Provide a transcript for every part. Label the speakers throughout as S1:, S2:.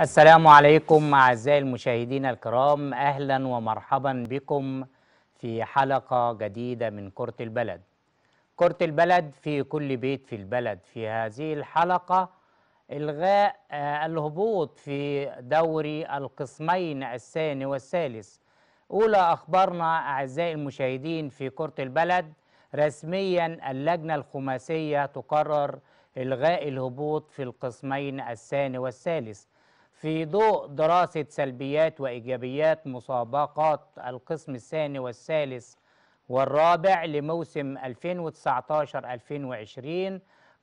S1: السلام عليكم أعزائي المشاهدين الكرام أهلا ومرحبا بكم في حلقة جديدة من كرة البلد كرة البلد في كل بيت في البلد في هذه الحلقة إلغاء آه، الهبوط في دوري القسمين الثاني والثالث أولى أخبارنا أعزائي المشاهدين في كرة البلد رسميا اللجنة الخماسية تقرر إلغاء الهبوط في القسمين الثاني والثالث في ضوء دراسة سلبيات وإيجابيات مسابقات القسم الثاني والثالث والرابع لموسم 2019-2020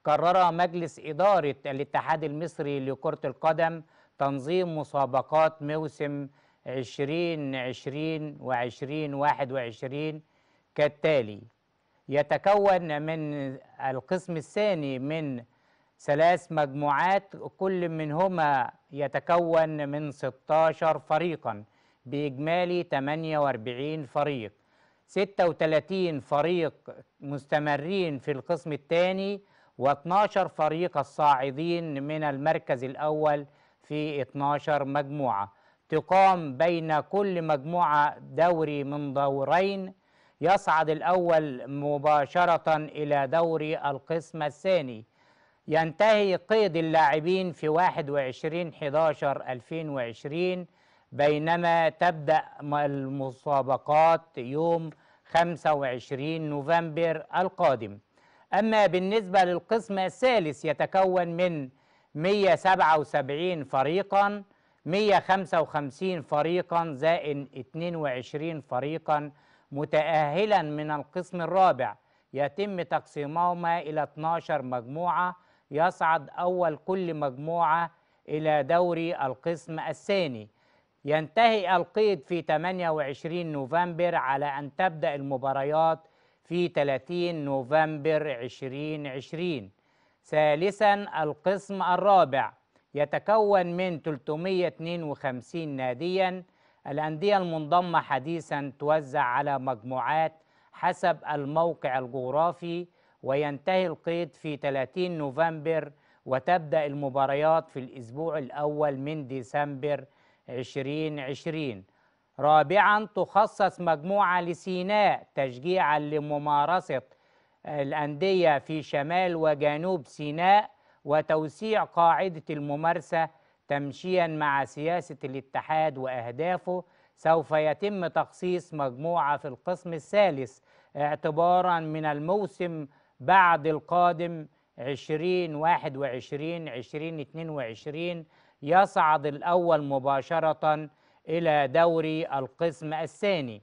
S1: قرر مجلس إدارة الاتحاد المصري لكرة القدم تنظيم مسابقات موسم 2020 و2021 كالتالي يتكون من القسم الثاني من ثلاث مجموعات كل منهما يتكون من 16 فريقا بإجمالي 48 فريق 36 فريق مستمرين في القسم الثاني و12 فريق الصاعدين من المركز الأول في 12 مجموعة تقام بين كل مجموعة دوري من دورين يصعد الأول مباشرة إلى دوري القسم الثاني ينتهي قيد اللاعبين في 21 11 2020 بينما تبدأ المسابقات يوم 25 نوفمبر القادم أما بالنسبة للقسم الثالث يتكون من 177 فريقا 155 فريقا زائد 22 فريقا متأهلا من القسم الرابع يتم تقسيمهما إلى 12 مجموعة يصعد أول كل مجموعة إلى دوري القسم الثاني ينتهي القيد في 28 نوفمبر على أن تبدأ المباريات في 30 نوفمبر 2020 ثالثا القسم الرابع يتكون من 352 ناديا الأندية المنضمة حديثا توزع على مجموعات حسب الموقع الجغرافي وينتهي القيد في 30 نوفمبر وتبدأ المباريات في الأسبوع الأول من ديسمبر 2020 رابعا تخصص مجموعة لسيناء تشجيعا لممارسة الأندية في شمال وجنوب سيناء وتوسيع قاعدة الممارسة تمشيا مع سياسة الاتحاد وأهدافه سوف يتم تخصيص مجموعة في القسم الثالث اعتبارا من الموسم بعد القادم 2021 2022 يصعد الأول مباشرة إلى دوري القسم الثاني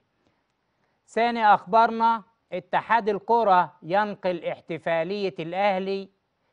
S1: ثاني أخبارنا اتحاد الكرة ينقل احتفالية الأهلي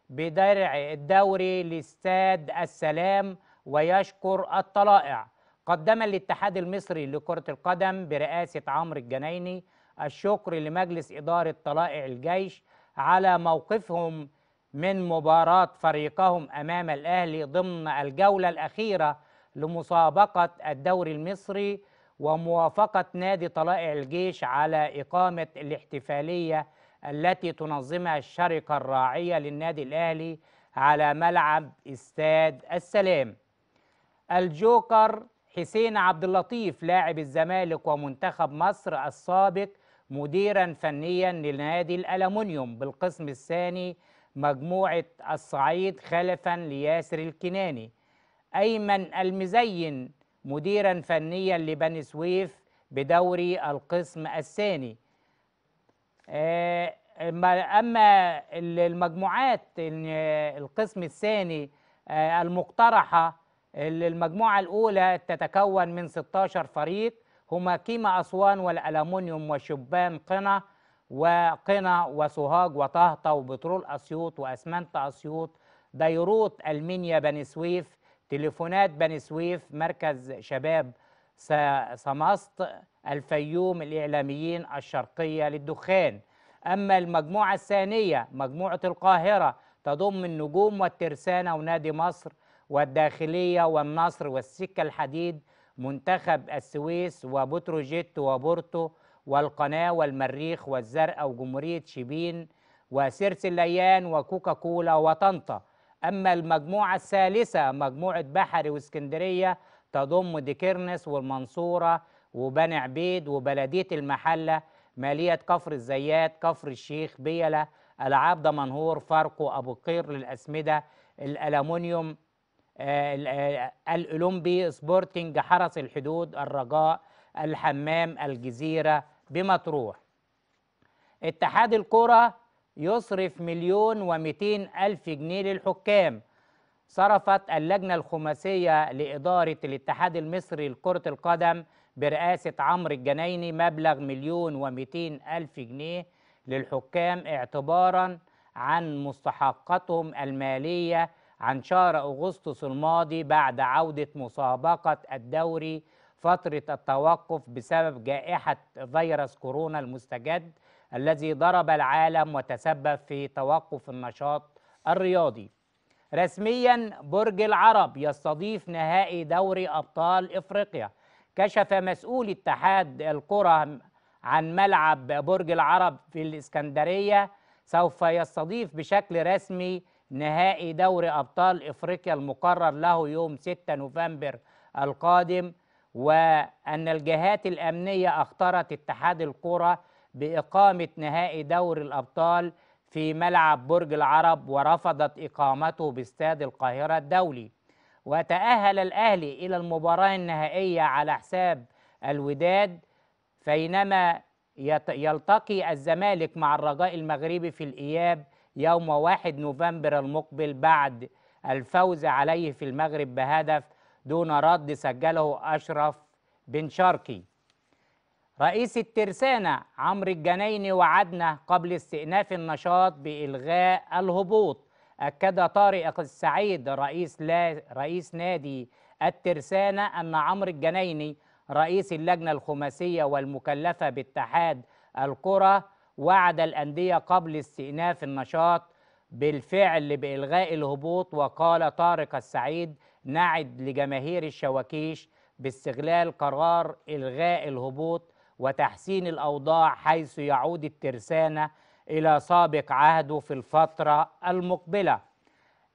S1: بدرع الدوري لاستاد السلام ويشكر الطلائع قدم الاتحاد المصري لكرة القدم برئاسة عمرو الجنايني الشكر لمجلس إدارة طلائع الجيش على موقفهم من مباراة فريقهم أمام الأهلي ضمن الجولة الأخيرة لمسابقة الدوري المصري وموافقة نادي طلائع الجيش على إقامة الاحتفالية التي تنظمها الشركة الراعية للنادي الأهلي على ملعب استاد السلام الجوكر حسين عبد اللطيف لاعب الزمالك ومنتخب مصر السابق مديرا فنيا لنادي الألمنيوم بالقسم الثاني مجموعة الصعيد خلفا لياسر الكناني أيمن المزين مديرا فنيا لبني سويف بدوري القسم الثاني آه، أما المجموعات القسم الثاني آه، المقترحة المجموعة الأولى تتكون من 16 فريق هما كيما أسوان والألمونيوم وشبان قنا وقنا وسوهاج وطهطة وبترول أسيوط وأسمنت أسيوط ديروت المنيا بني سويف تليفونات بني سويف مركز شباب سمسط الفيوم الإعلاميين الشرقية للدخان أما المجموعة الثانية مجموعة القاهرة تضم النجوم والترسانة ونادي مصر والداخلية والنصر والسكة الحديد منتخب السويس وبتروجيت وبورتو والقناة والمريخ والزرقاء وجمهورية شبين وسيرس الليان وكوكا كولا وطنطا أما المجموعة الثالثة مجموعة بحري واسكندرية تضم ديكيرنس والمنصورة وبني عبيد وبلدية المحلة مالية كفر الزيات كفر الشيخ بيلة العاب دمنهور فاركو أبو قير للأسمدة الألمونيوم آه، آه، الأولمبي سبورتنج حرس الحدود الرجاء الحمام الجزيرة بمطروح اتحاد الكرة يصرف مليون ومئتين ألف جنيه للحكام صرفت اللجنة الخماسية لإدارة الاتحاد المصري لكرة القدم برئاسة عمرو الجنايني مبلغ مليون ومئتين ألف جنيه للحكام اعتبارا عن مستحقاتهم المالية عن شهر أغسطس الماضي بعد عودة مسابقة الدوري فترة التوقف بسبب جائحة فيروس كورونا المستجد الذي ضرب العالم وتسبب في توقف النشاط الرياضي رسميا برج العرب يستضيف نهائي دوري أبطال إفريقيا كشف مسؤول اتحاد الكرة عن ملعب برج العرب في الإسكندرية سوف يستضيف بشكل رسمي نهائي دوري أبطال إفريقيا المقرر له يوم 6 نوفمبر القادم وأن الجهات الأمنية أخطرت اتحاد الكرة بإقامة نهائي دوري الأبطال في ملعب برج العرب ورفضت إقامته باستاد القاهرة الدولي وتأهل الأهلي إلى المباراة النهائية على حساب الوداد بينما يلتقي الزمالك مع الرجاء المغربي في الإياب يوم 1 نوفمبر المقبل بعد الفوز عليه في المغرب بهدف دون رد سجله أشرف بن شرقي رئيس الترسانة عمرو الجنايني وعدنا قبل استئناف النشاط بإلغاء الهبوط أكد طارق السعيد رئيس, لا رئيس نادي الترسانة أن عمرو الجنايني رئيس اللجنة الخماسية والمكلفة باتحاد الكرة وعد الأندية قبل استئناف النشاط بالفعل بإلغاء الهبوط وقال طارق السعيد نعد لجماهير الشواكيش باستغلال قرار إلغاء الهبوط وتحسين الأوضاع حيث يعود الترسانة إلى سابق عهده في الفترة المقبلة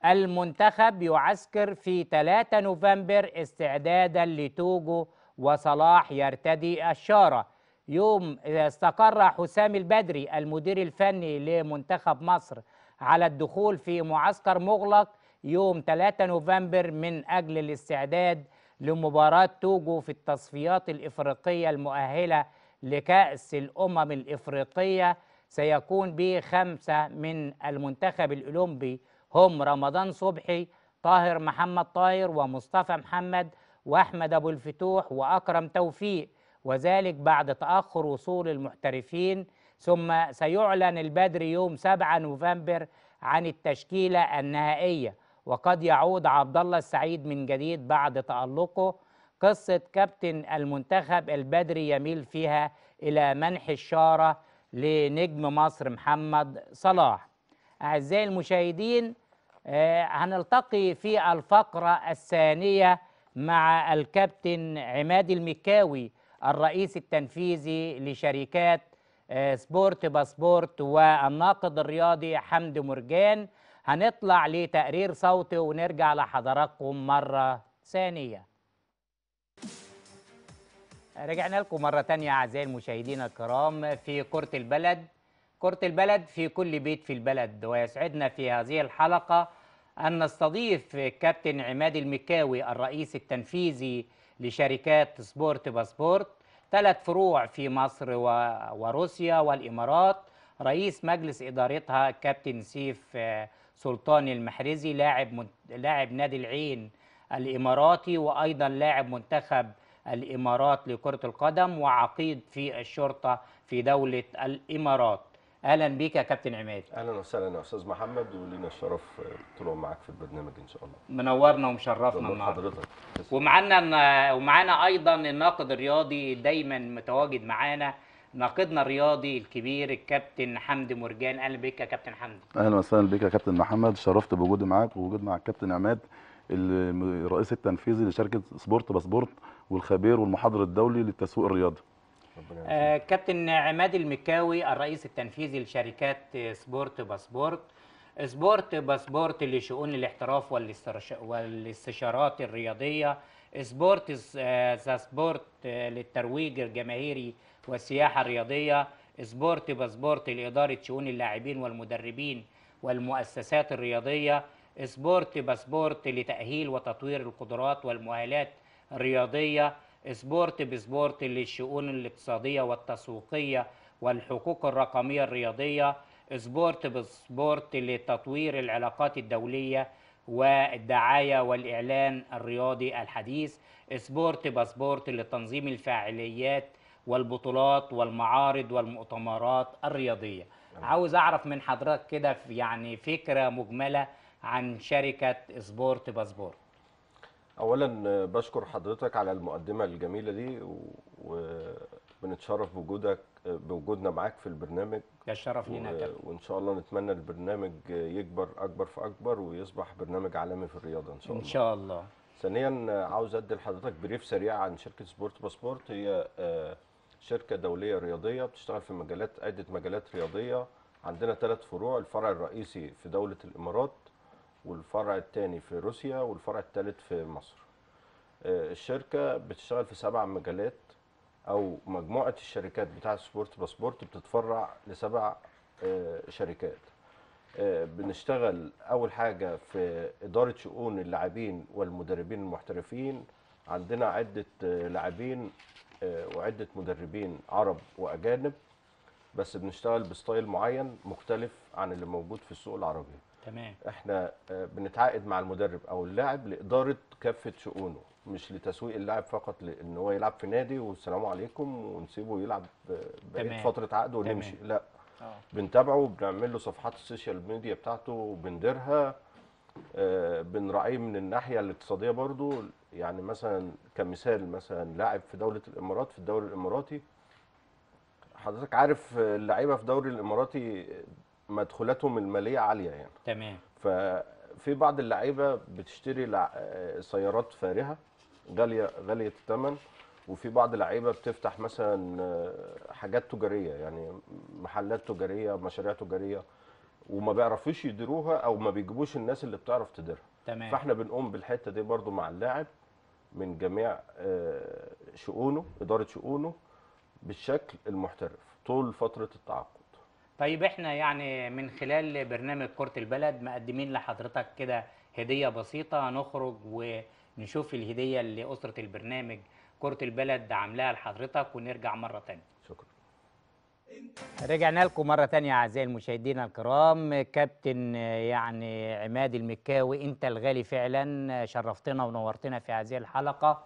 S1: المنتخب يعسكر في 3 نوفمبر استعدادا لتوجو وصلاح يرتدي الشارة يوم استقر حسام البدري المدير الفني لمنتخب مصر على الدخول في معسكر مغلق يوم 3 نوفمبر من أجل الاستعداد لمباراة توجو في التصفيات الإفريقية المؤهلة لكأس الأمم الإفريقية سيكون به خمسة من المنتخب الأولمبي هم رمضان صبحي طاهر محمد طاهر ومصطفى محمد وأحمد أبو الفتوح وأكرم توفيق وذلك بعد تأخر وصول المحترفين ثم سيعلن البدري يوم 7 نوفمبر عن التشكيلة النهائية وقد يعود عبد الله السعيد من جديد بعد تألقه قصة كابتن المنتخب البدري يميل فيها إلى منح الشارة لنجم مصر محمد صلاح أعزائي المشاهدين آه، هنلتقي في الفقرة الثانية مع الكابتن عماد المكاوي الرئيس التنفيذي لشركات آه، سبورت باسبورت والناقد الرياضي حمد مرجان هنطلع لتقرير صوتي ونرجع لحضراتكم مرة ثانية رجعنا لكم مرة تانية أعزائي المشاهدين الكرام في كرة البلد كرة البلد في كل بيت في البلد ويسعدنا في هذه الحلقة أن نستضيف كابتن عماد المكاوي الرئيس التنفيذي لشركات سبورت باسبورت ثلاث فروع في مصر وروسيا والإمارات رئيس مجلس إدارتها كابتن سيف آه، سلطان المحرزي لاعب لاعب نادي العين الإماراتي وأيضا لاعب منتخب الإمارات لكرة القدم وعقيد في الشرطة في دولة الإمارات اهلا بيك يا كابتن عماد
S2: اهلا وسهلا يا استاذ محمد ولينا الشرف آه، طول معاك في البرنامج ان شاء
S1: الله منورنا ومشرفنا النهارده حضرتك
S2: ومعانا
S1: ومعانا ايضا الناقد الرياضي دايما متواجد معانا ناقدنا الرياضي الكبير الكابتن حمدي مرجان اهلا بيك يا كابتن حمدي
S3: اهلا وسهلا بيك يا كابتن محمد شرفت بوجودي معاك ووجود مع الكابتن عماد الرئيس التنفيذي لشركه سبورت باسبورت والخبير والمحاضر الدولي للتسويق الرياضي
S1: آه كابتن عماد المكاوي الرئيس التنفيذي لشركات سبورت باسبورت سبورت باسبورت لشؤون الاحتراف والاستشارات الرياضيه سبورت ذا آه، سبورت للترويج الجماهيري والسياحه الرياضيه سبورت باسبورت لاداره شؤون اللاعبين والمدربين والمؤسسات الرياضيه سبورت باسبورت لتاهيل وتطوير القدرات والمؤهلات الرياضيه سبورت بسبورت للشؤون الاقتصادية والتسويقية والحقوق الرقمية الرياضية سبورت بسبورت لتطوير العلاقات الدولية والدعاية والإعلان الرياضي الحديث سبورت بسبورت لتنظيم الفعاليات والبطولات والمعارض والمؤتمرات الرياضية نعم. عاوز أعرف من حضرتك كده يعني فكرة مجملة عن شركة سبورت باسبورت
S2: اولا بشكر حضرتك على المقدمه الجميله دي وبنتشرف بوجودك بوجودنا معاك في البرنامج ده الشرف لينا و... وان شاء الله نتمنى البرنامج يكبر اكبر فاكبر ويصبح برنامج عالمي في الرياضه ان شاء الله ان شاء الله ثانيا عاوز ادي لحضرتك بريف سريع عن شركه سبورت باسبورت هي آه، شركه دوليه رياضيه بتشتغل في مجالات عده مجالات رياضيه عندنا ثلاث فروع الفرع الرئيسي في دوله الامارات والفرع الثاني في روسيا والفرع الثالث في مصر آه، الشركة بتشتغل في سبع مجالات أو مجموعة الشركات بتاعة سبورت باسبورت بتتفرع لسبع آه، شركات آه، بنشتغل أول حاجة في إدارة شؤون اللاعبين والمدربين المحترفين عندنا عدة لاعبين وعدة مدربين عرب وأجانب بس بنشتغل بستايل معين مختلف عن اللي موجود في السوق العربي تمام احنا آه، بنتعاقد مع المدرب او اللاعب لاداره كافه شؤونه مش لتسويق اللاعب فقط لان هو يلعب في نادي والسلام عليكم ونسيبه يلعب آه، بقيه فتره عقده ونمشي لا أوه. بنتابعه وبنعمل له صفحات السوشيال ميديا بتاعته وبنديرها آه، بنراعيه من الناحيه الاقتصاديه برضو يعني مثلا كمثال مثلا لاعب في دوله الامارات في الدوري الاماراتي حضرتك عارف اللعيبه في الدوري الاماراتي مدخولاتهم الماليه عاليه يعني تمام ففي بعض اللعيبه بتشتري سيارات فارهه غاليه غاليه الثمن وفي بعض اللعيبه بتفتح مثلا آه، حاجات تجاريه يعني محلات تجاريه مشاريع تجاريه وما بيعرفوش يديروها او ما بيجيبوش الناس اللي بتعرف تديرها تمام فاحنا بنقوم بالحته دي برضو مع اللاعب من جميع آه، شؤونه اداره شؤونه بالشكل المحترف طول فتره التعاقد
S1: طيب احنا يعني من خلال برنامج كرة البلد مقدمين لحضرتك كده هدية بسيطة نخرج ونشوف الهدية اللي أسرة البرنامج كرة البلد عاملاها لحضرتك ونرجع مرة تانية شكرا رجعنا لكم مرة تانية أعزائي المشاهدين الكرام كابتن يعني عماد المكاوي أنت الغالي فعلا شرفتنا ونورتنا في هذه الحلقة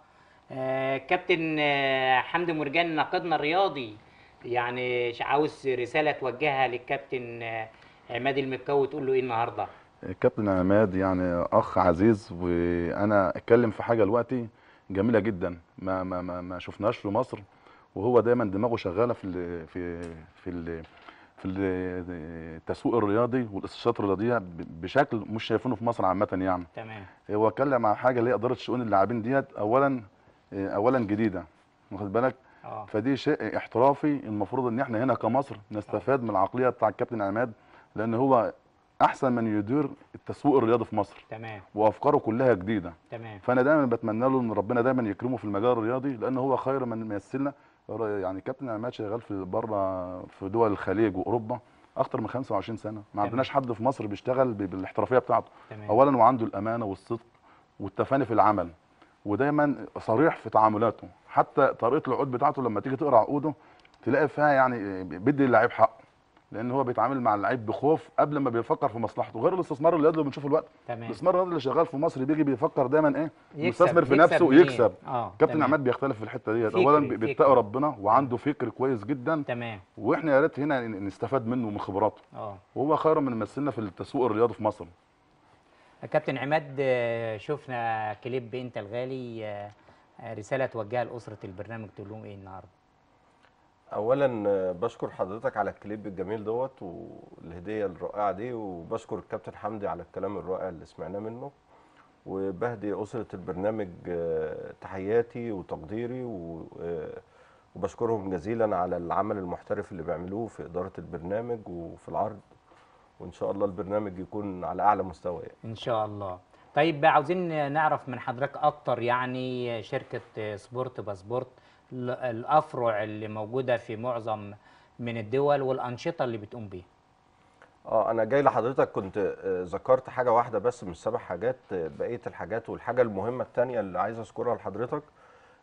S1: آه، كابتن آه، حمد مرجان ناقدنا الرياضي يعني عاوز رساله توجهها للكابتن آه، عماد المكاوي تقول له ايه النهارده؟
S3: الكابتن عماد يعني اخ عزيز وانا اتكلم في حاجه دلوقتي جميله جدا ما ما ما, ما شفناهاش في مصر وهو دايما دماغه شغاله في الـ في في الـ في التسويق الرياضي والاستشارات الرياضيه بشكل مش شايفينه في مصر عامه يعني تمام هو اتكلم عن حاجه اللي هي اداره شؤون اللاعبين ديت اولا آه، اولا جديده واخد بالك آه. فدي شيء احترافي المفروض ان احنا هنا كمصر نستفاد آه. من العقليه بتاع الكابتن عماد لان هو احسن من يدير التسويق الرياضي في مصر تمام وافكاره كلها جديده تمام فانا دايما بتمنى له ان ربنا دايما يكرمه في المجال الرياضي لان هو خير من يمثلنا يعني كابتن عماد شغال في بره في دول الخليج واوروبا اكتر من 25 سنه ما عندناش حد في مصر بيشتغل بالاحترافيه بتاعته تمام. اولا وعنده الامانه والصدق والتفاني في العمل ودايما صريح في تعاملاته حتى طريقه العقود بتاعته لما تيجي تقرا عقوده تلاقي فيها يعني بيدي اللعيب حقه لان هو بيتعامل مع اللعيب بخوف قبل ما بيفكر في مصلحته غير الاستثمار الرياضي اللي بنشوفه الوقت الاستثمار الرياضي اللي شغال في مصر بيجي بيفكر دايما ايه يستثمر في نفسه ويكسب آه. كابتن عماد بيختلف في الحته ديت اولا بيتقي ربنا وعنده فكر كويس جدا تمام واحنا يا ريت هنا نستفاد منه ومن خبراته اه وهو خير من مثلنا في التسويق الرياضي في مصر
S1: كابتن عماد آه، شفنا كليب انت الغالي آه، آه، رساله توجهها لاسره البرنامج تقول لهم ايه النهارده
S2: اولا بشكر حضرتك على الكليب الجميل دوت والهديه الرائعه دي وبشكر الكابتن حمدي على الكلام الرائع اللي سمعناه منه وبهدي اسره البرنامج تحياتي وتقديري وبشكرهم جزيلا على العمل المحترف اللي بيعملوه في اداره البرنامج وفي العرض وان شاء الله البرنامج يكون على اعلى مستوى يعني.
S1: ان شاء الله طيب عاوزين نعرف من حضرتك اكتر يعني شركه سبورت باسبورت الافرع اللي موجوده في معظم من الدول والانشطه اللي بتقوم بيها
S2: اه انا جاي لحضرتك كنت آه، ذكرت حاجه واحده بس من سبع حاجات بقيه الحاجات والحاجه المهمه الثانيه اللي عايز اذكرها لحضرتك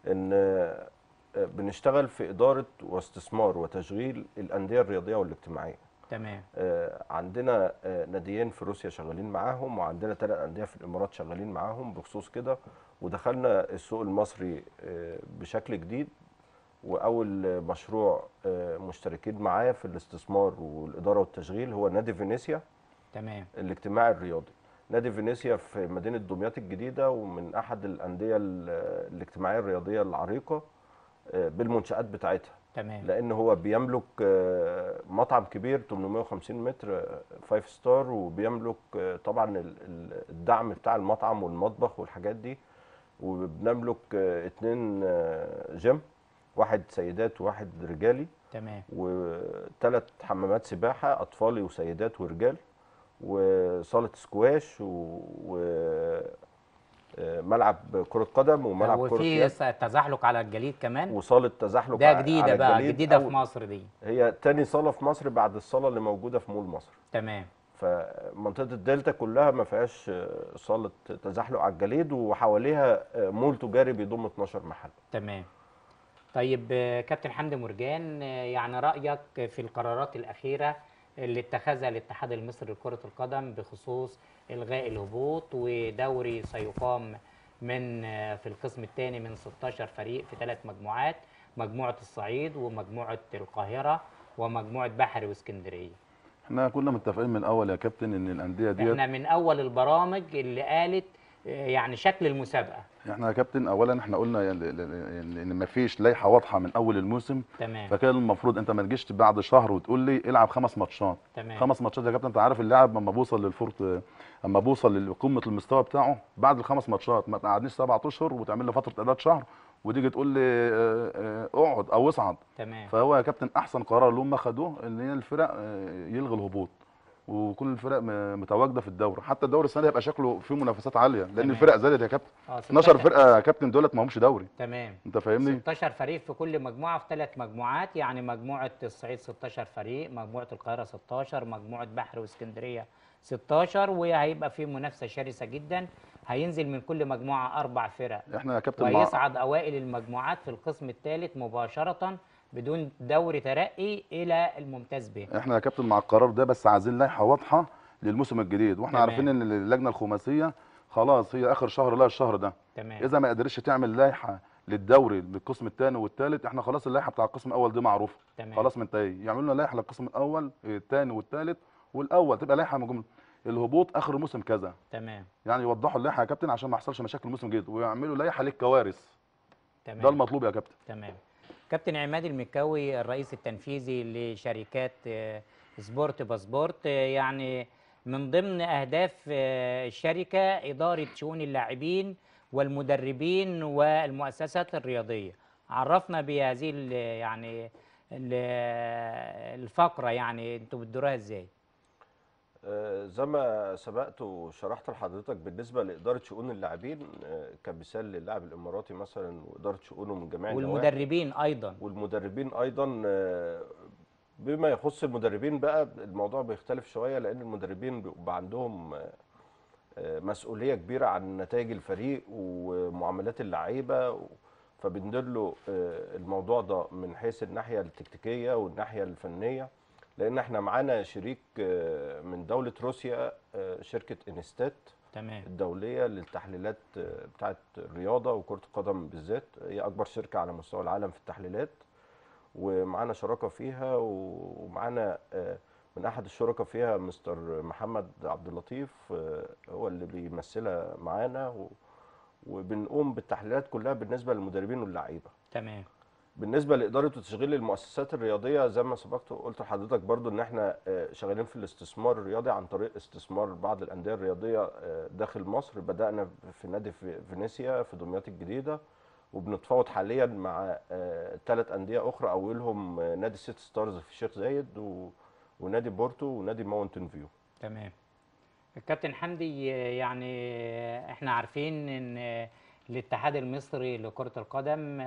S2: ان آه، آه، بنشتغل في اداره واستثمار وتشغيل الانديه الرياضيه والاجتماعيه تمام آه عندنا آه ناديين في روسيا شغالين معاهم وعندنا ثلاث انديه في الامارات شغالين معاهم بخصوص كده ودخلنا السوق المصري آه بشكل جديد واول مشروع آه مشتركين معايا في الاستثمار والاداره والتشغيل هو نادي فينيسيا تمام الاجتماع الرياضي نادي فينيسيا في مدينه دمياط الجديده ومن احد الانديه الاجتماعيه الرياضيه العريقه آه، بالمنشات بتاعتها تمام لان هو بيملك آه، مطعم كبير 850 متر فايف آه، ستار وبيملك آه، طبعا الدعم بتاع المطعم والمطبخ والحاجات دي وبنملك اتنين جيم واحد سيدات وواحد رجالي تمام وثلاث حمامات سباحه اطفالي وسيدات ورجال وصاله سكواش و, و... ملعب كره قدم وملعب كره قدم وفي
S1: تزحلق على الجليد كمان وصاله
S2: تزحلق ده جديده على بقى جديده في مصر دي هي تاني صاله في مصر بعد الصاله اللي موجوده في مول مصر تمام فمنطقه الدلتا كلها ما فيهاش صاله تزحلق على الجليد وحواليها مول تجاري بيضم 12 محل
S1: تمام طيب كابتن حمدي مرجان يعني رايك في القرارات الاخيره اللي اتخذها الاتحاد المصري لكرة القدم بخصوص إلغاء الهبوط ودوري سيقام من آه، في القسم الثاني من 16 فريق في ثلاث مجموعات مجموعة الصعيد ومجموعة القاهرة ومجموعة بحري واسكندرية
S3: احنا كنا متفقين من الاول يا كابتن ان الانديه دي احنا من
S1: اول البرامج اللي قالت يعني شكل المسابقه
S3: احنا يا كابتن اولا احنا قلنا ان ما فيش لائحه واضحه من اول الموسم تمام فكان المفروض انت ما تجيش بعد شهر وتقول لي العب خمس ماتشات تمام خمس ماتشات يا كابتن انت عارف اللاعب لما بوصل للفورت اما بوصل لقمه المستوى بتاعه بعد الخمس ماتشات ما تقعدنيش سبع اشهر وتعمل لي فتره اعداد شهر وتيجي تقول لي آه، آه، اقعد او اصعد تمام فهو يا كابتن احسن قرار اللي هم خدوه ان الفرق آه، يلغي الهبوط وكل الفرق متواجده في الدوري حتى الدوري السنه دي هيبقى شكله فيه منافسات عاليه لان تمام. الفرق زادت يا كابتن آه 12 فرقه يا كابتن دولت ما همش دوري تمام انت فاهمني
S1: 16 فريق في كل مجموعه في ثلاث مجموعات يعني مجموعه الصعيد 16 فريق مجموعه القاهره 16 مجموعه بحر واسكندريه 16 وهيبقى في منافسه شرسه جدا هينزل من كل مجموعه اربع فرق
S3: احنا يا كابتن مع...
S1: اوائل المجموعات في القسم الثالث مباشره بدون دوري ترقي الى الممتاز به
S3: احنا يا كابتن مع القرار ده بس عايزين لائحه واضحه للموسم الجديد واحنا تمام. عارفين ان اللجنه الخماسيه خلاص هي اخر شهر لها الشهر ده تمام. اذا ما قدرتش تعمل لائحه للدوري للقسم الثاني والثالث احنا خلاص اللائحه بتاع القسم الاول دي معروفه خلاص من تاي يعملوا لنا لائحه للقسم الاول الثاني والثالث والاول تبقى لائحه مجمل الهبوط اخر موسم كذا تمام يعني يوضحوا اللائحه يا كابتن عشان ما يحصلش مشاكل الموسم الجديد ويعملوا لائحه للكوارث تمام ده المطلوب يا كابتن تمام
S1: كابتن عماد المكاوي الرئيس التنفيذي لشركات آه، سبورت باسبورت آه، يعني من ضمن اهداف آه، الشركه اداره شؤون اللاعبين والمدربين والمؤسسات الرياضيه عرفنا بهذه يعني الفقره يعني انتم بتديروها ازاي
S2: آه، زي ما سبقت وشرحت لحضرتك بالنسبه لاداره شؤون اللاعبين آه، كمثال للاعب الاماراتي مثلا واداره شؤونه من جميع والمدربين ايضا والمدربين ايضا آه، بما يخص المدربين بقى الموضوع بيختلف شويه لان المدربين بيبقى عندهم مسؤوليه كبيره عن نتائج الفريق ومعاملات اللعيبه فبندله الموضوع ده من حيث الناحيه التكتيكيه والناحيه الفنيه لان احنا معانا شريك آه، من دوله روسيا آه، شركه انستات تمام الدوليه للتحليلات آه، بتاعه الرياضه وكره القدم بالذات هي اكبر شركه على مستوى العالم في التحليلات ومعانا شراكه فيها ومعانا من احد الشركاء فيها مستر محمد عبد اللطيف هو اللي بيمثلها معانا وبنقوم بالتحليلات كلها بالنسبه للمدربين واللعيبه تمام بالنسبه لاداره وتشغيل المؤسسات الرياضيه زي ما سبقت وقلت لحضرتك برضو ان احنا آه، شغالين في الاستثمار الرياضي عن طريق استثمار بعض الانديه الرياضيه آه، داخل مصر بدانا في نادي فينيسيا في دمياط الجديده وبنتفاوض حاليا مع ثلاث آه، انديه اخرى اولهم نادي سيت ستارز في الشيخ زايد و... ونادي بورتو ونادي ماونتن فيو تمام
S1: الكابتن حمدي يعني احنا عارفين ان الاتحاد المصري لكره القدم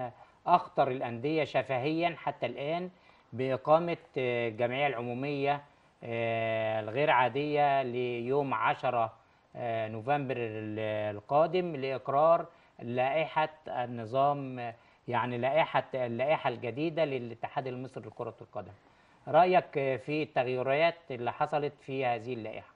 S1: اخطر الانديه شفهيا حتى الان باقامه الجمعيه آه، العموميه آه، الغير عاديه ليوم 10 آه، نوفمبر القادم لاقرار لائحه النظام يعني لائحه اللائحه الجديده للاتحاد المصري لكره القدم. رايك في التغيرات اللي حصلت في هذه اللائحه؟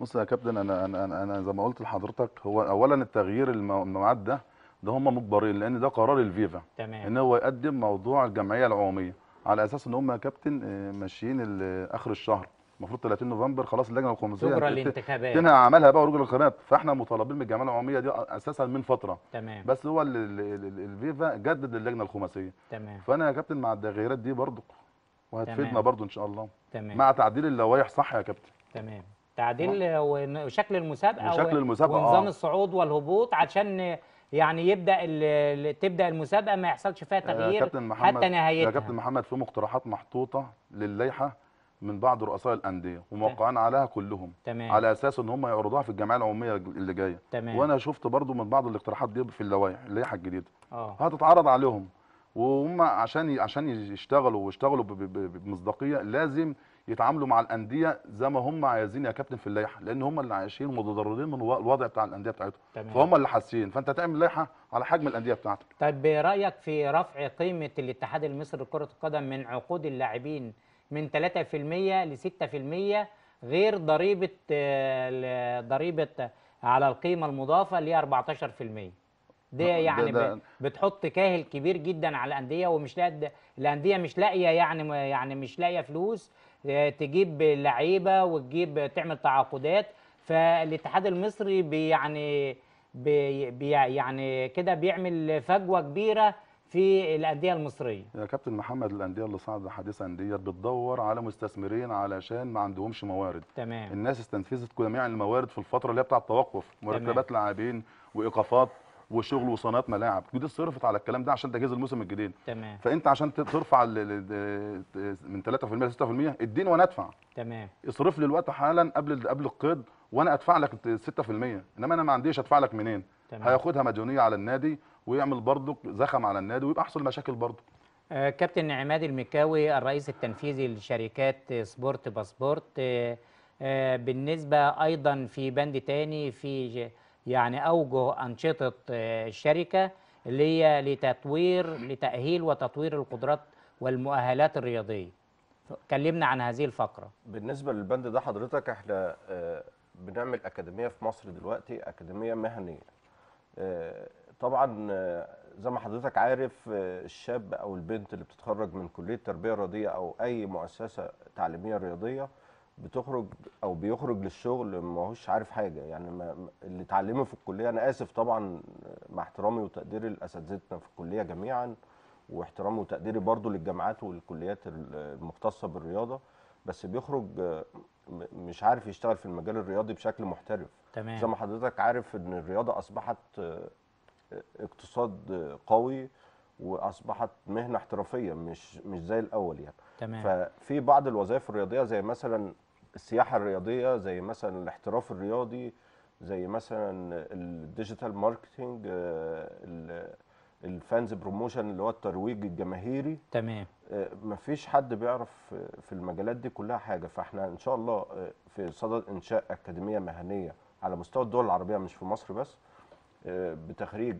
S3: بص يا كابتن انا انا انا زي ما قلت لحضرتك هو اولا التغيير الميعاد ده ده هم مجبرين لان ده قرار الفيفا تمام ان هو يقدم موضوع الجمعيه العموميه على اساس ان هم يا كابتن آه، ماشيين اخر الشهر المفروض 30 نوفمبر خلاص اللجنه الخماسيه تجرى الانتخابات تنهى عملها بقى ورجل الانتخابات فاحنا مطالبين من الجمعيه العموميه دي اساسا من فتره تمام بس هو الفيفا جدد اللجنه الخماسيه تمام فانا يا كابتن مع التغييرات دي برضه وهتفيدنا برضه ان شاء الله تمام مع تعديل اللوائح صح يا كابتن تمام
S1: تعديل وشكل المسابقه وشكل المسابقه ونظام آه. الصعود والهبوط عشان يعني يبدا تبدا المسابقه ما يحصلش فيها آه، تغيير حتى آه، نهايتها يا كابتن
S3: محمد في مقترحات محطوطه للائحه من بعض رؤساء الانديه وموقعين عليها كلهم تمام. على اساس ان هم يعرضوها في الجمعيه العموميه اللي جايه تمام. وانا شفت برضو من بعض الاقتراحات دي في اللوائح اللائحه الجديده أوه. هتتعرض عليهم وهم عشان عشان يشتغلوا ويشتغلوا بمصداقيه لازم يتعاملوا مع الانديه زي ما هم عايزين يا كابتن في اللائحه لان هم اللي عايشين متضررين من الوضع بتاع الانديه بتاعتهم فهم اللي حاسين فانت تعمل لائحه على حجم الانديه بتاعتك
S1: طيب برايك في رفع قيمه الاتحاد المصري لكره القدم من عقود اللاعبين من 3% ل 6% غير ضريبه آه، ضريبه على القيمه المضافه اللي هي 14% دي يعني ده ده بتحط كاهل كبير جدا على الانديه ومش لاقيه الانديه مش لاقيه يعني يعني مش لاقيه فلوس تجيب لعيبه وتجيب تعمل تعاقدات فالاتحاد المصري بيعني بي بي يعني
S3: كده بيعمل فجوه كبيره في الانديه المصريه يا كابتن محمد الانديه اللي صعد حديثا ديت بتدور على مستثمرين علشان ما عندهمش موارد تمام الناس استنفذت جميع الموارد في الفتره اللي هي بتاع التوقف مرتبات لاعبين وايقافات وشغل وصناعات ملاعب دي صرفت على الكلام ده عشان تجهيز الموسم الجديد تمام فانت عشان ترفع من 3% ل 6% اديني وانا ادفع تمام اصرف لي الوقت حالا قبل قبل القيد وانا ادفع لك 6% انما انا ما عنديش ادفع لك منين تمام. هياخدها مديونيه على النادي ويعمل برضه زخم على النادي ويبقى حصل مشاكل برضه
S1: آه كابتن عماد المكاوي الرئيس التنفيذي لشركات سبورت باسبورت آه, آه، بالنسبه ايضا في بند تاني في يعني أوجه أنشطة آه، الشركة اللي هي لتطوير لتأهيل وتطوير القدرات والمؤهلات الرياضية كلمنا عن هذه الفقرة
S2: بالنسبة للبند ده حضرتك احنا آه، بنعمل أكاديمية في مصر دلوقتي أكاديمية مهنية آه، طبعا زي ما حضرتك عارف الشاب او البنت اللي بتتخرج من كليه تربيه رياضيه او اي مؤسسه تعليميه رياضيه بتخرج او بيخرج للشغل ما هوش عارف حاجه يعني ما اللي اتعلمه في الكليه انا اسف طبعا مع احترامي وتقديري لاساتذتنا في الكليه جميعا واحترامي وتقديري برضو للجامعات والكليات المختصه بالرياضه بس بيخرج مش عارف يشتغل في المجال الرياضي بشكل محترف تمام. زي ما حضرتك عارف ان الرياضه اصبحت اقتصاد قوي واصبحت مهنه احترافيه مش مش زي الاول يعني تمام. ففي بعض الوظائف الرياضيه زي مثلا السياحه الرياضيه زي مثلا الاحتراف الرياضي زي مثلا الديجيتال ماركتنج آه، الفانز بروموشن اللي هو الترويج الجماهيري تمام آه، مفيش حد بيعرف في المجالات دي كلها حاجه فاحنا ان شاء الله آه، في صدد انشاء اكاديميه مهنيه على مستوى الدول العربيه مش في مصر بس بتخريج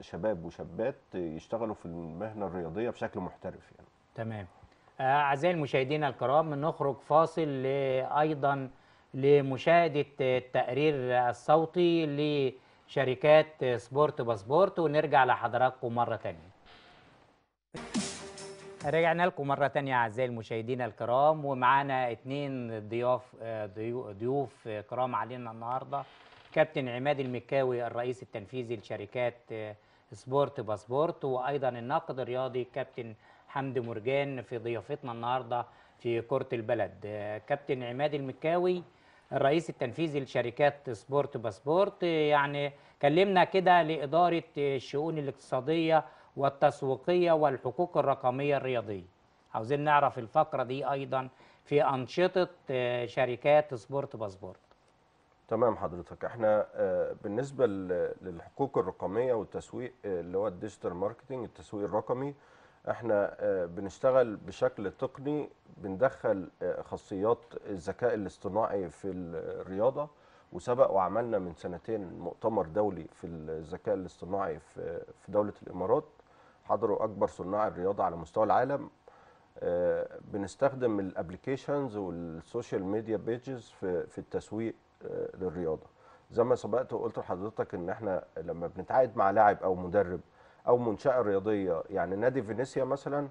S2: شباب وشابات يشتغلوا في المهنه الرياضيه بشكل محترف يعني
S1: تمام أعزائي المشاهدين الكرام نخرج فاصل أيضا لمشاهدة التقرير الصوتي لشركات سبورت باسبورت ونرجع لحضراتكم مرة تانية رجعنا لكم مرة تانية أعزائي المشاهدين الكرام ومعانا اتنين ضياف ضيوف كرام علينا النهاردة كابتن عماد المكاوي الرئيس التنفيذي لشركات سبورت باسبورت وأيضا الناقد الرياضي كابتن حمد مرجان في ضيافتنا النهارده في كره البلد آه، كابتن عماد المكاوي الرئيس التنفيذي لشركات سبورت باسبورت آه، يعني كلمنا كده لاداره آه، الشؤون الاقتصاديه والتسويقيه والحقوق الرقميه الرياضيه عاوزين نعرف الفقره دي ايضا في انشطه شركات سبورت باسبورت
S2: تمام حضرتك احنا بالنسبه للحقوق الرقميه والتسويق اللي هو الديجيتال ماركتنج التسويق الرقمي احنا آه، بنشتغل بشكل تقني بندخل آه، خاصيات الذكاء الاصطناعي في الرياضه وسبق وعملنا من سنتين مؤتمر دولي في الذكاء الاصطناعي في دوله الامارات حضروا اكبر صناع الرياضه على مستوى العالم آه، بنستخدم الابلكيشنز والسوشيال ميديا بيجز في في التسويق للرياضه زي ما سبقت وقلت لحضرتك ان احنا لما بنتعاقد مع لاعب او مدرب او منشاه رياضيه يعني نادي فينيسيا مثلا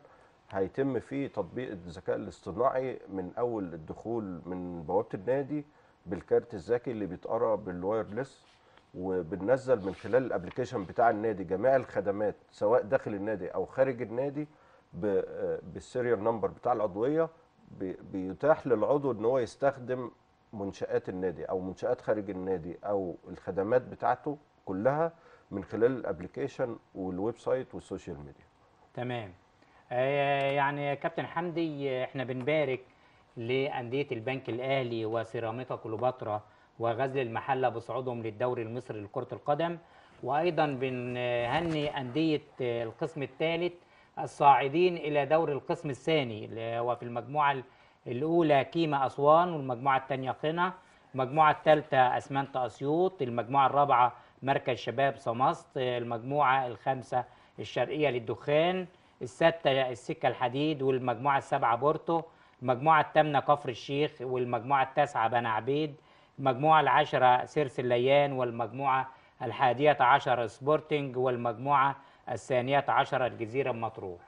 S2: هيتم فيه تطبيق الذكاء الاصطناعي من اول الدخول من بوابه النادي بالكارت الذكي اللي بيتقرا بالوايرلس وبننزل من خلال الابلكيشن بتاع النادي جميع الخدمات سواء داخل النادي او خارج النادي بالسيريال نمبر بتاع العضويه بيتاح للعضو ان هو يستخدم منشات النادي او منشات خارج النادي او الخدمات بتاعته كلها من خلال الابلكيشن والويب سايت والسوشيال ميديا
S1: تمام آه، يعني كابتن حمدي احنا بنبارك لانديه البنك الاهلي وسيراميكا كليوباترا وغزل المحله بصعودهم للدوري المصري لكره القدم وايضا بنهني انديه آه، القسم الثالث الصاعدين الى دور القسم الثاني وفي المجموعه الاولى كيما اسوان والمجموعه الثانيه قنا المجموعه الثالثه اسمنت اسيوط المجموعه الرابعه مركز شباب سماست المجموعة الخامسة الشرقية للدخان الستة السكة الحديد والمجموعة السابعة بورتو المجموعة الثامنة كفر الشيخ والمجموعة التاسعة بني عبيد المجموعة العاشرة سيرس الليان والمجموعة الحادية عشر سبورتنج والمجموعة الثانية عشر الجزيرة المطروح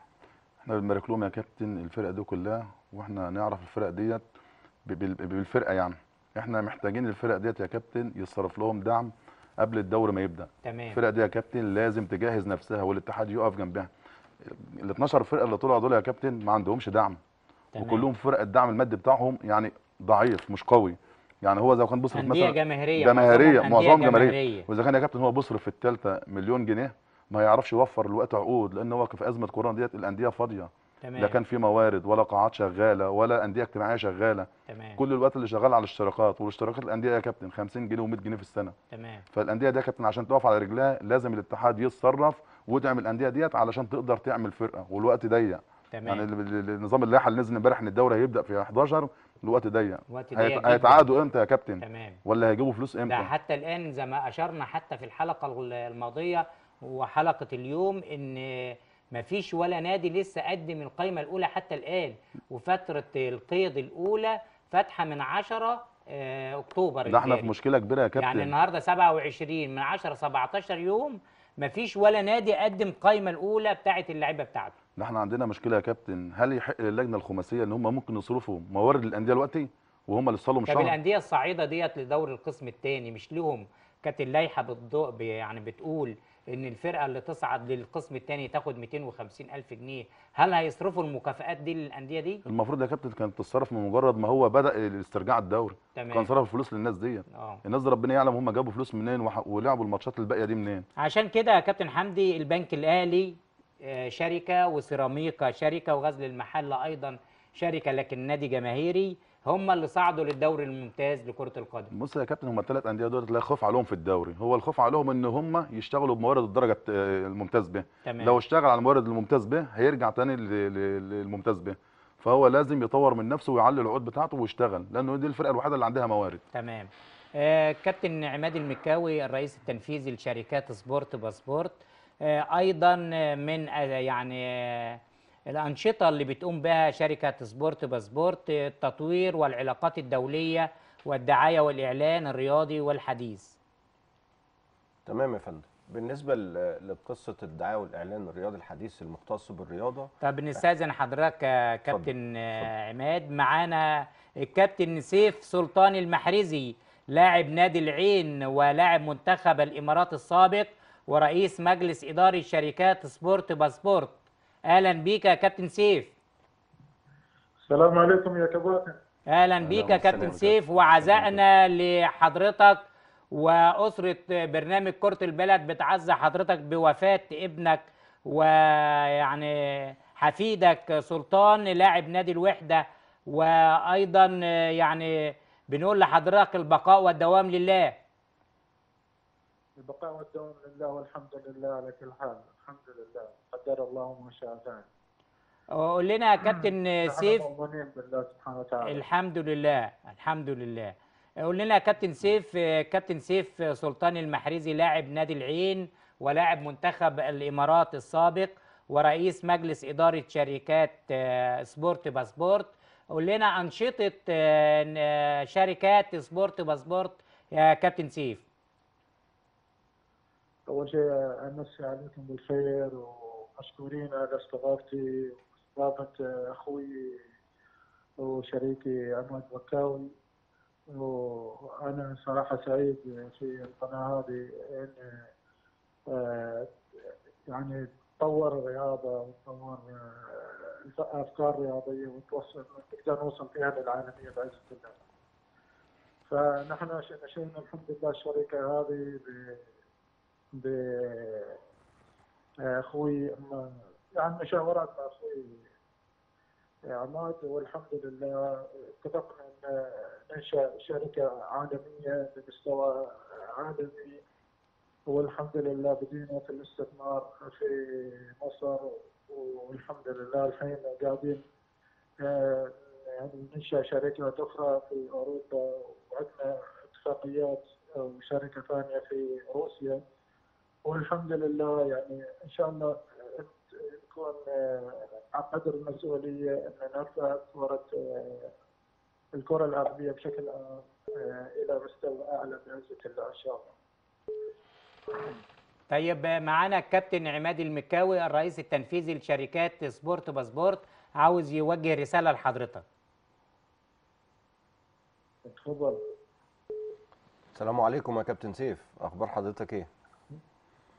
S3: احنا بنبارك لهم يا كابتن الفرقة دي كلها واحنا نعرف الفرق ديت بالفرقة يعني احنا محتاجين الفرق ديت يا كابتن يتصرف لهم دعم قبل الدوري ما يبدا تمام الفرقه دي يا كابتن لازم تجهز نفسها والاتحاد يقف جنبها ال 12 فرقه اللي طلعوا دول يا كابتن ما عندهمش دعم تمام. وكلهم فرق الدعم المادي بتاعهم يعني ضعيف مش قوي يعني هو اذا كان بيصرف مثلا جماهيريه جماهيريه معظمهم جماهيريه واذا كان يا كابتن هو بيصرف في الثالثه مليون جنيه ما يعرفش يوفر الوقت عقود لان هو في ازمه كورونا ديت الانديه فاضيه تمام. لا كان في موارد ولا قاعات شغاله ولا انديه اجتماعيه شغاله تمام. كل الوقت اللي شغال على الاشتراكات والاشتراكات الانديه يا كابتن 50 جنيه و100 جنيه في السنه تمام فالانديه دي يا كابتن عشان تقف على رجلها لازم الاتحاد يتصرف ويدعم الانديه ديت علشان تقدر تعمل فرقه والوقت ضيق تمام يعني النظام اللائحه اللي نزل امبارح ان الدوري هيبدا في 11 الوقت ضيق هيتعادوا امتى يا كابتن تمام ولا هيجيبوا فلوس امتى ده
S1: حتى الان زي ما اشرنا حتى في الحلقه الماضيه وحلقه اليوم ان مفيش ولا نادي لسه قدم القايمه الاولى حتى الان وفتره القيد الاولى فاتحه من 10 آه، اكتوبر ده احنا في مشكله كبيره يا كابتن يعني النهارده 27 من 10 17 يوم مفيش ولا نادي قدم قايمه الاولى بتاعه اللعيبه بتاعته
S3: ده احنا عندنا مشكله يا كابتن هل يحق للجنه الخماسيه ان هم ممكن يصرفوا موارد الأندية دلوقتي وهم اللي لهم مش طب الانديه
S1: الصعيده ديت لدور القسم الثاني مش لهم كانت اللائحه بالضوء يعني بتقول ان الفرقه اللي تصعد للقسم الثاني تاخد 250 الف جنيه هل هيصرفوا المكافئات دي للانديه دي
S3: المفروض يا كابتن كانت تتصرف من مجرد ما هو بدا استرجاع الدوري تمام. كان صرف فلوس للناس دي أوه. الناس دي ربنا يعلم هم جابوا فلوس منين ولعبوا الماتشات الباقيه دي منين
S1: عشان كده يا كابتن حمدي البنك الاهلي آه، شركه وسيراميكا شركه وغزل المحله ايضا شركه لكن نادي جماهيري هم اللي صعدوا للدوري الممتاز لكره القدم
S3: بص يا كابتن هم الثلاث انديه دول لا خوف عليهم في الدوري هو الخوف عليهم ان هم يشتغلوا بموارد الدرجه الممتاز به تمام. لو اشتغل على الموارد الممتاز به هيرجع تاني للممتاز به فهو لازم يطور من نفسه ويعلي العقود بتاعته ويشتغل لانه دي الفرقه الوحيده اللي عندها موارد تمام
S1: آه كابتن عماد المكاوي الرئيس التنفيذي لشركات سبورت باسبورت آه ايضا من آه يعني آه، الأنشطة اللي بتقوم بها شركة سبورت باسبورت التطوير والعلاقات الدولية والدعاية والإعلان الرياضي والحديث
S2: تمام يا فندم بالنسبة لقصة الدعاية والإعلان الرياضي الحديث المختص بالرياضة
S1: طب نستأذن حضرتك آه، كابتن آه، عماد معانا الكابتن سيف سلطان المحرزي لاعب نادي العين ولاعب منتخب الإمارات السابق ورئيس مجلس إداري شركات سبورت باسبورت اهلا بيك يا كابتن سيف
S4: السلام عليكم يا كابتن
S1: اهلا بيك يا كابتن سيف وعزائنا لحضرتك واسره برنامج كره البلد بتعزى حضرتك بوفاه ابنك ويعني حفيدك سلطان لاعب نادي الوحده وايضا يعني بنقول لحضرتك البقاء والدوام لله
S4: البقاء والدوام لله والحمد لله على كل حال الحمد لله قدر الله ما شاء فعل
S1: وقول لنا يا كابتن سيف
S4: بالله سبحانه وتعالى الحمد
S1: لله الحمد لله قول لنا يا كابتن سيف كابتن سيف سلطان المحريزي لاعب نادي العين ولاعب منتخب الامارات السابق ورئيس مجلس اداره شركات آه، سبورت باسبورت قول لنا انشطه آه، شركات سبورت باسبورت يا
S4: كابتن سيف أول شيء أمسي عليكم بالخير ومشكورين على استضافتي واستضافة أخوي وشريكي أحمد بكاوي وأنا صراحة سعيد في القناة هذه إن يعني تطور الرياضة وتطور أفكار رياضية وتوصل نقدر نوصل فيها للعالمية بعزة الله. فنحن نشينا الحمد لله الشركة هذه ب آه، اخوي يعني مشاورات مع اخوي آه، عماد والحمد لله اتفقنا ان ننشا شركه عالميه بمستوى عالمي والحمد لله بدينا في الاستثمار في مصر والحمد لله الحين قاعدين آه، يعني ننشا شركات اخرى في اوروبا وعندنا اتفاقيات وشركه ثانيه في روسيا والحمد لله يعني ان شاء الله تكون آه، على قدر المسؤوليه ان نرفع كره آه، الكره العربيه بشكل عام آه، الى مستوى اعلى بعزه الله ان شاء
S1: الله. طيب معانا الكابتن عماد المكاوي الرئيس التنفيذي لشركات سبورت باسبورت عاوز يوجه
S2: رساله لحضرتك. اتفضل. السلام عليكم يا كابتن سيف، اخبار حضرتك ايه؟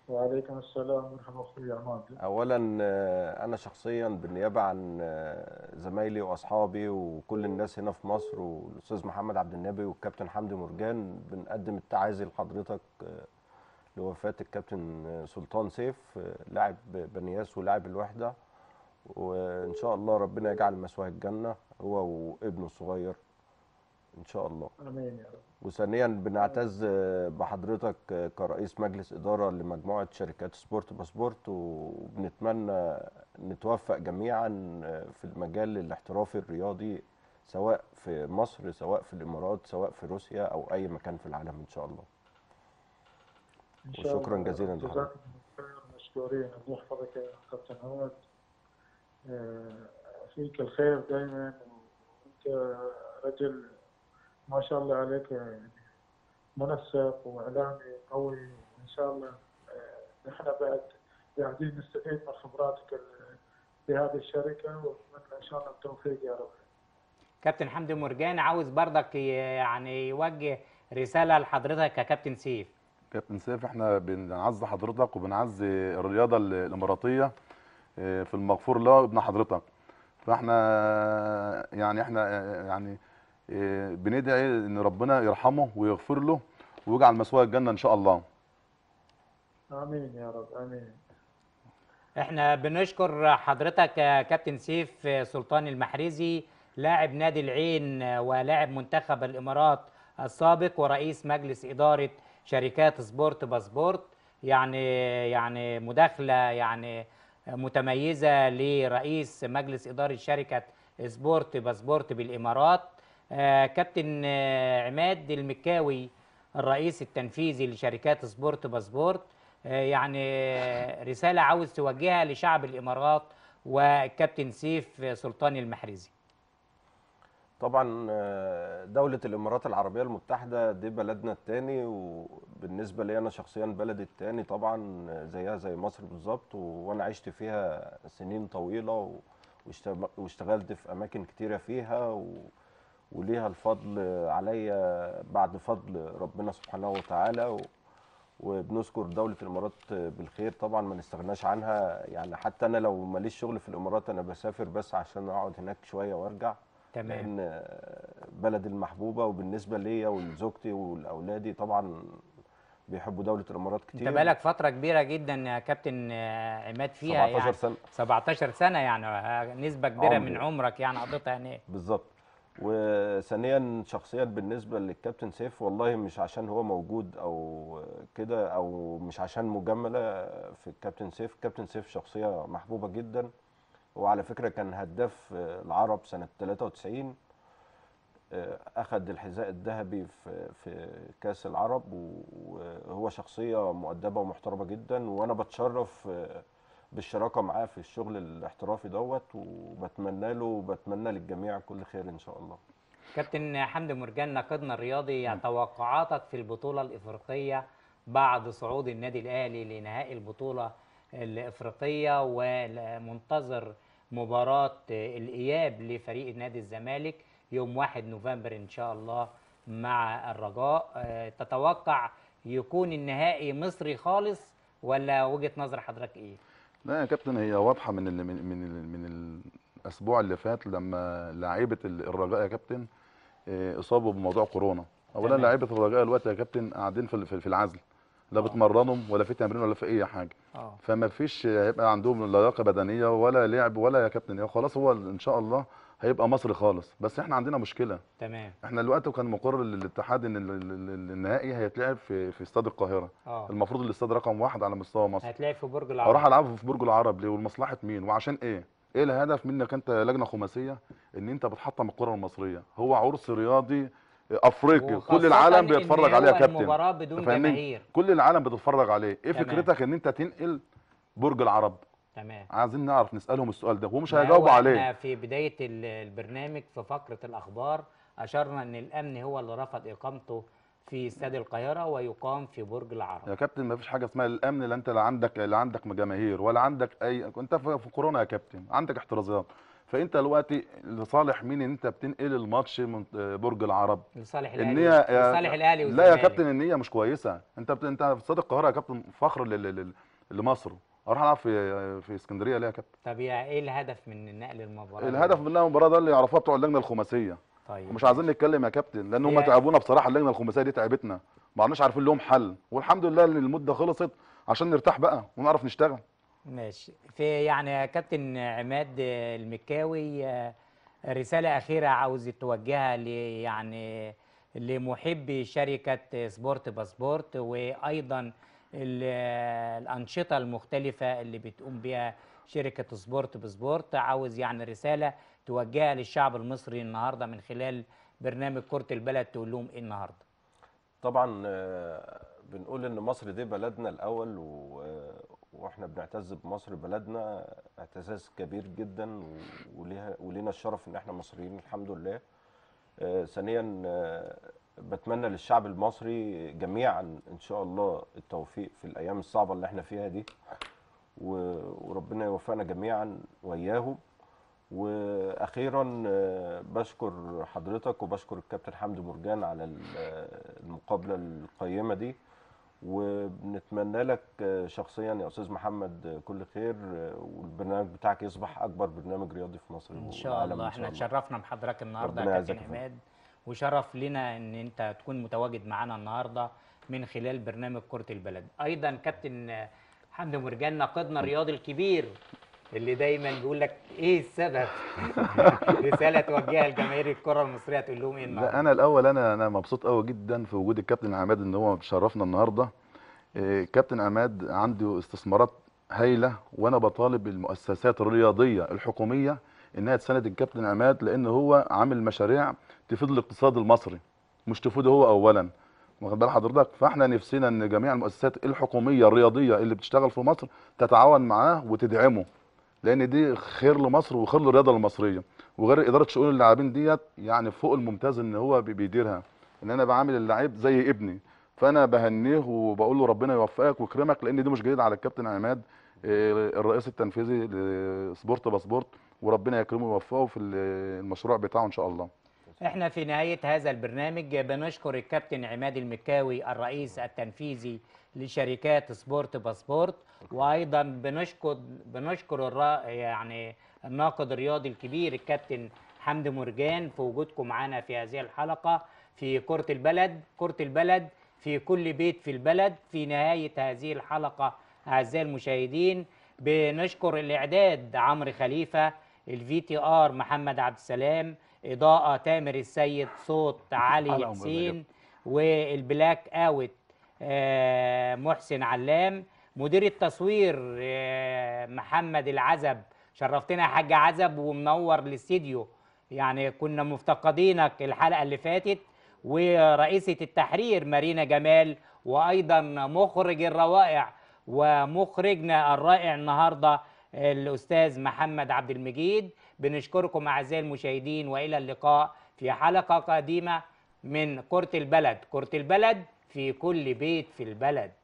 S4: وعليكم السلام مرحبا اخوي عماد
S2: اولا آه، انا شخصيا بالنيابه عن آه، زمايلي واصحابي وكل الناس هنا في مصر والاستاذ محمد عبد النبي والكابتن حمدي مرجان بنقدم التعازي لحضرتك آه، لوفاه الكابتن سلطان سيف لاعب بنياس ولاعب الوحده وان شاء الله ربنا يجعل مثواه الجنه هو وابنه الصغير ان شاء الله امين يا رب وثانيا بنعتز بحضرتك كرئيس مجلس اداره لمجموعه شركات سبورت باسبورت وبنتمنى نتوفق جميعا في المجال الاحترافي الرياضي سواء في مصر سواء في الامارات سواء في روسيا او اي مكان في العالم ان شاء الله
S4: إن شاء وشكرا الله. جزيلا لحضرتك مشكورين الله يحفظك يا كابتن عماد آه، فيك الخير دائما وانت رجل ما شاء الله عليك يعني منسق واعلامي قوي وان شاء الله آه، نحن بعد قاعدين نستفيد من خبراتك في هذه الشركه واتمنى ان شاء الله التوفيق يا رب.
S1: كابتن حمدي مرجان عاوز برضك يعني يوجه رساله لحضرتك ككابتن سيف.
S3: كابتن سيف احنا بنعز حضرتك وبنعزي الرياضه الاماراتيه آه، في المغفور له ابن حضرتك. فاحنا آه، يعني احنا يعني إيه، بندعي ان ربنا يرحمه ويغفر له ويجعل مثواه الجنه ان شاء الله
S4: امين يا رب امين
S1: احنا بنشكر حضرتك كابتن سيف سلطان المحرزي لاعب نادي العين ولاعب منتخب الامارات السابق ورئيس مجلس اداره شركات سبورت باسبورت يعني يعني مداخله يعني متميزه لرئيس مجلس اداره شركه سبورت باسبورت بالامارات آه، كابتن آه، عماد المكاوي الرئيس التنفيذي لشركات سبورت باسبورت آه، يعني رسالة عاوز توجهها لشعب الإمارات والكابتن سيف سلطان المحرزي
S2: طبعا دولة الإمارات العربية المتحدة دي بلدنا الثاني وبالنسبة لي أنا شخصيا بلدي الثاني طبعا زيها زي مصر بالظبط وأنا عشت فيها سنين طويلة واشتغلت في أماكن كتيرة فيها و... وليها الفضل عليا بعد فضل ربنا سبحانه وتعالى وبنذكر دوله الامارات بالخير طبعا ما نستغناش عنها يعني حتى انا لو ماليش شغل في الامارات انا بسافر بس عشان اقعد هناك شويه وارجع تمام لان بلد المحبوبه وبالنسبه ليا ولزوجتي ولاولادي طبعا بيحبوا دوله الامارات كتير انت بقالك
S1: فتره كبيره جدا يا كابتن عماد فيها 17 يعني سنه 17 سنه يعني نسبه كبيره عمري. من عمرك يعني قضيتها هناك
S2: بالظبط وثانيا شخصيا بالنسبه للكابتن سيف والله مش عشان هو موجود او كده او مش عشان مجامله في الكابتن سيف كابتن سيف شخصيه محبوبه جدا وعلى فكره كان هداف العرب سنه 93 آه، اخذ الحذاء الذهبي في في كاس العرب وهو شخصيه مؤدبه ومحترمه جدا وانا بتشرف آه، بالشراكه معاه في الشغل الاحترافي دوت وبتمنى له وبتمنى للجميع كل خير ان شاء الله
S1: كابتن حمد مرجان ناقدنا الرياضي نعم. توقعاتك في البطوله الافريقيه بعد صعود النادي الاهلي لنهائي البطوله الافريقيه ومنتظر مباراه الاياب لفريق نادي الزمالك يوم 1 نوفمبر ان شاء الله مع الرجاء آه، تتوقع يكون النهائي مصري خالص ولا وجهه نظر حضرتك ايه
S3: لا يا كابتن هي واضحه من ال من ال من الاسبوع اللي فات لما لعيبه الرجاء يا كابتن آه، اصابوا بموضوع كورونا اولا لعيبه الرجاء دلوقتي يا كابتن قاعدين في في العزل لا آه. بتمرنهم ولا في تمرين ولا في اي حاجه أوه. فما فيش هيبقى عندهم لياقه بدنيه ولا لعب ولا يا كابتن خلاص هو ان شاء الله هيبقى مصري خالص بس احنا عندنا مشكله
S1: تمام احنا
S3: الوقت كان مقرر للاتحاد ان النهائي هيتلعب في في استاد القاهره أوه. المفروض الاستاد رقم واحد على مستوى مصر
S1: هيتلعب في برج العرب اروح العبه
S3: في برج العرب ليه ولمصلحه مين وعشان ايه ايه الهدف منك انت لجنه خماسيه ان انت بتحطم الكره المصريه هو عرس رياضي افريقي كل العالم بيتفرج عليه يا كابتن المباراه بدون جماهير كل العالم بيتفرج عليه ايه تمام. فكرتك ان انت تنقل برج العرب تمام عايزين نعرف نسالهم السؤال ده ومش هيجاوبوا عليه احنا
S1: في بدايه البرنامج في فقره الاخبار اشرنا ان الامن هو اللي رفض اقامته في استاد القاهره ويقام في برج العرب
S3: يا كابتن ما فيش حاجه اسمها الامن لا انت لا عندك لا عندك جماهير ولا عندك اي انت في كورونا يا كابتن عندك احترازات فانت دلوقتي لصالح مين ان انت بتنقل الماتش من برج العرب
S1: لصالح الاهلي النية لصالح الاهلي لا يا كابتن
S3: النيه مش كويسه انت انت في استاد القاهره يا كابتن فخر لمصر اروح العب في في اسكندريه ليه يا كابتن
S1: طب يا ايه الهدف من نقل المباراه الهدف
S3: من نقل المباراه ده اللي يعرفوها بتوع اللجنه الخماسيه طيب مش عايزين نتكلم يا كابتن لان هم تعبونا بصراحه اللجنه الخماسيه دي تعبتنا ما عرفناش عارفين لهم حل والحمد لله ان المده خلصت عشان نرتاح بقى ونعرف نشتغل ماشي
S1: في يعني يا كابتن عماد المكاوي آه، رساله اخيره عاوز توجهها ل يعني لمحبي شركه سبورت باسبورت وايضا الانشطه المختلفه اللي بتقوم بها شركه سبورت بسبورت عاوز يعني رساله توجهها للشعب المصري النهارده من خلال برنامج كره البلد تقول لهم ايه النهارده
S2: طبعا آه، بنقول ان مصر دي بلدنا الاول و... آه، واحنا بنعتز بمصر بلدنا اعتزاز كبير جدا ولينا الشرف ان احنا مصريين الحمد لله آه، ثانيا بتمنى للشعب المصري جميعا ان شاء الله التوفيق في الايام الصعبه اللي احنا فيها دي وربنا يوفقنا جميعا واياهم واخيرا آه، بشكر حضرتك وبشكر الكابتن حمدي مرجان على آه، المقابله القيمه دي وبنتمنى لك آه، شخصيا يا استاذ محمد كل خير والبرنامج بتاعك يصبح اكبر برنامج رياضي في مصر ان شاء الله احنا
S1: تشرفنا بحضرتك النهارده يا كابتن عماد وشرف لنا ان انت تكون متواجد معانا النهارده من خلال برنامج كره البلد ايضا كابتن حمد مرجان ناقدنا الرياضي الكبير اللي دايما بيقول لك ايه السبب رساله توجهها لجماهير الكره المصريه تقول لهم ايه النهارده
S3: لا انا الاول انا انا مبسوط قوي جدا في وجود الكابتن عماد ان هو شرفنا النهارده إيه، كابتن عماد عنده استثمارات هايله وانا بطالب المؤسسات الرياضيه الحكوميه انها تساند الكابتن عماد لان هو عامل مشاريع تفيد الاقتصاد المصري مش تفيده هو اولا واخد بال حضرتك فاحنا نفسنا ان جميع المؤسسات الحكوميه الرياضيه اللي بتشتغل في مصر تتعاون معاه وتدعمه لان دي خير لمصر وخير للرياضه المصريه وغير اداره شؤون اللاعبين ديت يعني فوق الممتاز ان هو بيديرها ان انا بعامل اللاعب زي ابني فانا بهنيه وبقول له ربنا يوفقك ويكرمك لان دي مش جديده على الكابتن عماد آه، الرئيس التنفيذي لسبورت باسبورت وربنا يكرمه ويوفقه في المشروع بتاعه ان شاء الله
S1: احنا في نهاية هذا البرنامج بنشكر الكابتن عماد المكاوي الرئيس التنفيذي لشركات سبورت باسبورت وايضا بنشكر بنشكر يعني الناقد الرياضي الكبير الكابتن حمد مرجان في وجودكم معنا في هذه الحلقة في كرة البلد كرة البلد في كل بيت في البلد في نهاية هذه الحلقة أعزائي المشاهدين بنشكر الإعداد عمرو خليفة الفي تي آر محمد عبد السلام إضاءة تامر السيد صوت علي حسين والبلاك أوت آه، محسن علام مدير التصوير آه، محمد العزب شرفتنا يا حاج عزب ومنور الاستديو يعني كنا مفتقدينك الحلقة اللي فاتت ورئيسة التحرير مارينا جمال وأيضا مخرج الروائع ومخرجنا الرائع النهارده الأستاذ محمد عبد المجيد بنشكركم أعزائي المشاهدين وإلى اللقاء في حلقة قادمة من كرة البلد كرة البلد في كل بيت في البلد